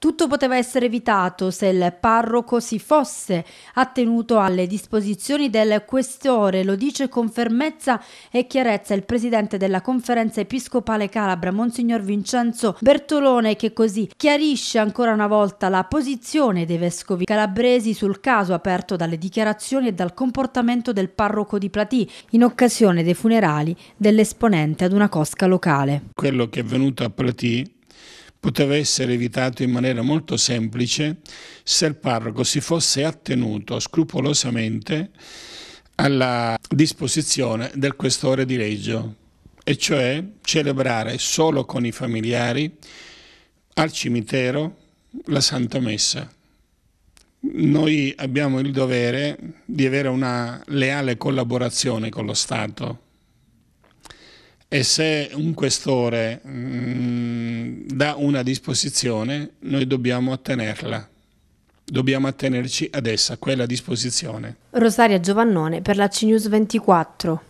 Tutto poteva essere evitato se il parroco si fosse attenuto alle disposizioni del questore, lo dice con fermezza e chiarezza il presidente della conferenza episcopale calabra, Monsignor Vincenzo Bertolone, che così chiarisce ancora una volta la posizione dei vescovi calabresi sul caso aperto dalle dichiarazioni e dal comportamento del parroco di Platì in occasione dei funerali dell'esponente ad una cosca locale. Quello che è avvenuto a Platì poteva essere evitato in maniera molto semplice se il parroco si fosse attenuto scrupolosamente alla disposizione del questore di Reggio, e cioè celebrare solo con i familiari al cimitero la Santa Messa. Noi abbiamo il dovere di avere una leale collaborazione con lo Stato e se un questore mh, mm, dà una disposizione, noi dobbiamo attenerla. Dobbiamo attenerci ad essa, a quella disposizione. Rosaria Giovannone per la CNews 24.